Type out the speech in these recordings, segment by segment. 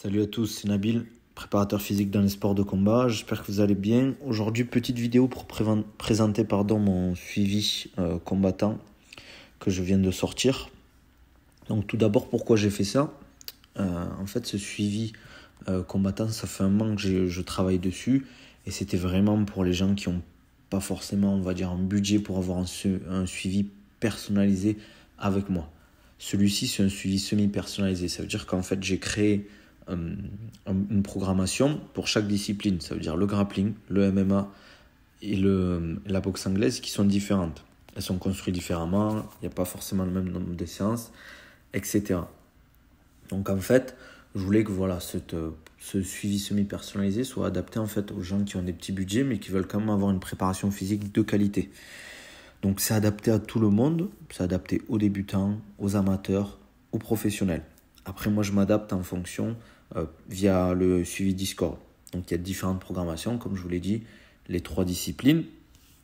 Salut à tous, c'est Nabil, préparateur physique dans les sports de combat. J'espère que vous allez bien. Aujourd'hui, petite vidéo pour présenter pardon, mon suivi euh, combattant que je viens de sortir. Donc tout d'abord, pourquoi j'ai fait ça euh, En fait, ce suivi euh, combattant, ça fait un moment que je, travaille dessus. Et c'était vraiment pour les gens qui n'ont pas forcément, on va dire, un budget pour avoir un, un suivi personnalisé avec moi. Celui-ci, c'est un suivi semi-personnalisé. Ça veut dire qu'en fait, j'ai créé une programmation pour chaque discipline. Ça veut dire le grappling, le MMA et le, la boxe anglaise qui sont différentes. Elles sont construites différemment, il n'y a pas forcément le même nombre de séances, etc. Donc en fait, je voulais que voilà, cette, ce suivi semi-personnalisé soit adapté en fait aux gens qui ont des petits budgets mais qui veulent quand même avoir une préparation physique de qualité. Donc c'est adapté à tout le monde, c'est adapté aux débutants, aux amateurs, aux professionnels. Après moi je m'adapte en fonction euh, via le suivi Discord. Donc il y a différentes programmations, comme je vous l'ai dit, les trois disciplines.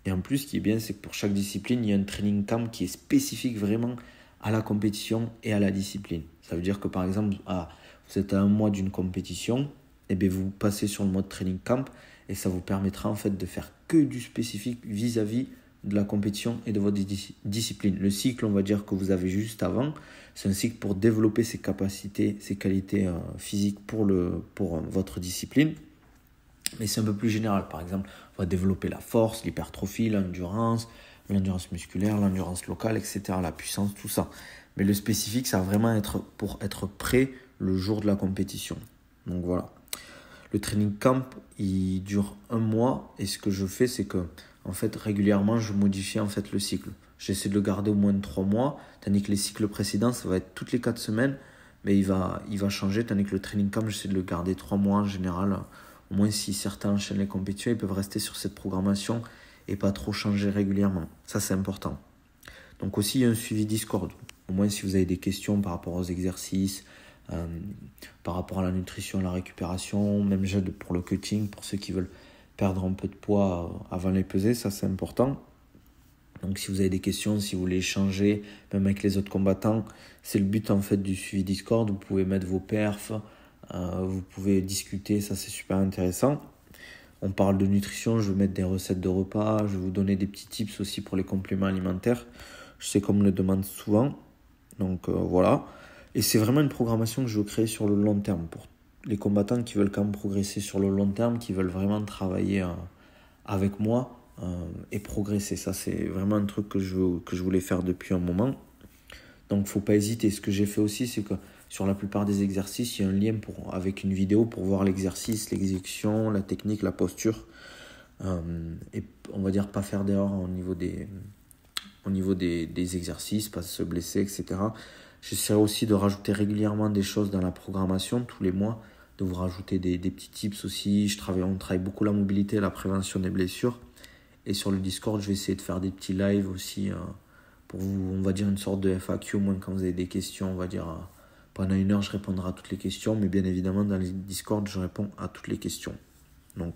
Et en plus, ce qui est bien, c'est que pour chaque discipline, il y a un training camp qui est spécifique vraiment à la compétition et à la discipline. Ça veut dire que par exemple, ah, vous êtes à un mois d'une compétition, et eh bien vous passez sur le mode training camp et ça vous permettra en fait de faire que du spécifique vis-à-vis vis à vis de la compétition et de votre discipline. Le cycle, on va dire, que vous avez juste avant, c'est un cycle pour développer ses capacités, ses qualités euh, physiques pour, le, pour euh, votre discipline. Mais c'est un peu plus général. Par exemple, on va développer la force, l'hypertrophie, l'endurance, l'endurance musculaire, l'endurance locale, etc., la puissance, tout ça. Mais le spécifique, ça va vraiment être pour être prêt le jour de la compétition. Donc voilà. Le training camp, il dure un mois et ce que je fais, c'est que en fait, régulièrement, je modifie en fait le cycle. J'essaie de le garder au moins de 3 mois, tandis que les cycles précédents, ça va être toutes les 4 semaines, mais il va, il va changer, tandis que le training camp, j'essaie de le garder 3 mois en général. Au moins, si certains enchaînent les compétitions, ils peuvent rester sur cette programmation et pas trop changer régulièrement. Ça, c'est important. Donc aussi, il y a un suivi Discord. Au moins, si vous avez des questions par rapport aux exercices, euh, par rapport à la nutrition, la récupération, même pour le cutting, pour ceux qui veulent perdre un peu de poids avant les peser, ça c'est important. Donc si vous avez des questions, si vous voulez échanger, même avec les autres combattants, c'est le but en fait du suivi Discord. Vous pouvez mettre vos perfs, euh, vous pouvez discuter, ça c'est super intéressant. On parle de nutrition, je vais mettre des recettes de repas, je vais vous donner des petits tips aussi pour les compléments alimentaires. Je sais qu'on me le demande souvent. Donc euh, voilà. Et c'est vraiment une programmation que je veux créer sur le long terme pour les combattants qui veulent quand même progresser sur le long terme, qui veulent vraiment travailler euh, avec moi euh, et progresser. Ça, c'est vraiment un truc que je, que je voulais faire depuis un moment. Donc, il ne faut pas hésiter. Ce que j'ai fait aussi, c'est que sur la plupart des exercices, il y a un lien pour, avec une vidéo pour voir l'exercice, l'exécution, la technique, la posture. Euh, et on va dire pas faire d'erreur au niveau des, au niveau des, des, exercices, pas se blesser, etc. J'essaierai aussi de rajouter régulièrement des choses dans la programmation tous les mois de vous rajouter des, petits tips aussi. Je travaille, on travaille beaucoup la mobilité, la prévention des blessures. Et sur le Discord, je vais essayer de faire des petits lives aussi euh, pour vous, on va dire, une sorte de FAQ, au moins quand vous avez des questions, on va dire, euh, pendant une heure, je répondrai à toutes les questions. Mais bien évidemment, dans le Discord, je réponds à toutes les questions. Donc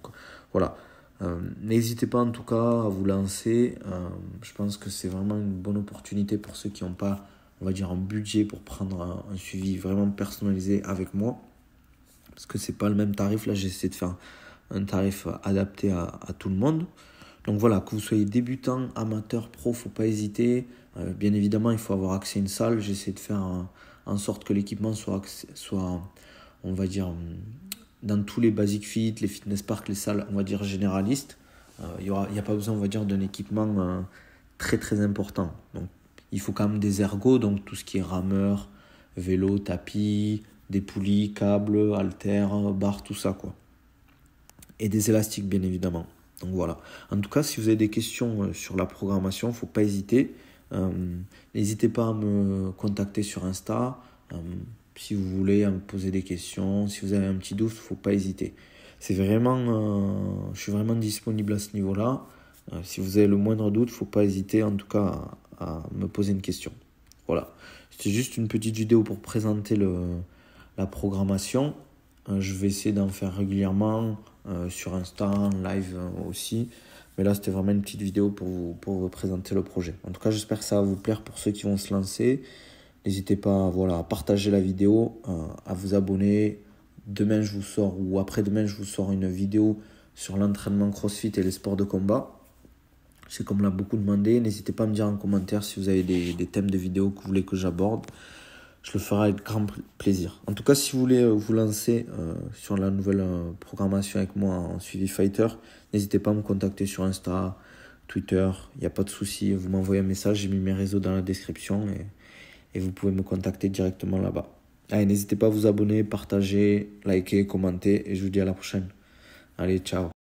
voilà. Euh, n'hésitez pas en tout cas à vous lancer. je pense que c'est vraiment une bonne opportunité pour ceux qui n'ont pas, on va dire, un budget pour prendre un suivi vraiment personnalisé avec moi parce que c'est pas le même tarif. Là, j'essaie de faire un tarif adapté à, tout le monde. Donc voilà, que vous soyez débutant, amateur, pro, faut pas hésiter. Euh, bien évidemment, il faut avoir accès à une salle. J'essaie de faire en sorte que l'équipement soit, soit, on va dire, dans tous les basic fit, les fitness parks, les salles, on va dire généralistes. Euh, il il n'y a pas besoin, on va dire, d'un équipement euh, très très important. Donc il faut quand même des ergots, donc tout ce qui est rameur, vélo, tapis, des poulies, câbles, haltères, barres, tout ça quoi. Et des élastiques bien évidemment. Donc voilà. En tout cas, si vous avez des questions euh, sur la programmation, faut pas hésiter. Euh, n'hésitez pas à me contacter sur Insta. Euh, si vous voulez me poser des questions, si vous avez un petit doute, faut pas hésiter. C'est vraiment, je suis vraiment disponible à ce niveau-là. si vous avez le moindre doute, faut pas hésiter, en tout cas, à me poser une question. Voilà. C'était juste une petite vidéo pour présenter le, programmation. Euh, je vais essayer d'en faire régulièrement euh, sur Insta, live euh, aussi. Mais là, c'était vraiment une petite vidéo pour vous, pour vous présenter le projet. En tout cas, j'espère que ça va vous plaire pour ceux qui vont se lancer. N'hésitez pas voilà, à partager la vidéo, à vous abonner. Demain, je vous sors, ou après-demain, je vous sors une vidéo sur l'entraînement CrossFit et les sports de combat. C'est comme l'a beaucoup demandé. N'hésitez pas à me dire en commentaire si vous avez des, des thèmes de vidéos que vous voulez que j'aborde je le ferai avec grand plaisir. En tout cas, si vous voulez euh, vous lancer euh, sur la nouvelle euh, programmation avec moi en suivi fighter, n'hésitez pas à me contacter sur Insta, Twitter, il n'y a pas de souci. Vous m'envoyez un message, j'ai mis mes réseaux dans la description et, et vous pouvez me contacter directement là-bas. Allez, n'hésitez pas à vous abonner, partager, liker, commenter et je vous dis à la prochaine. Allez, ciao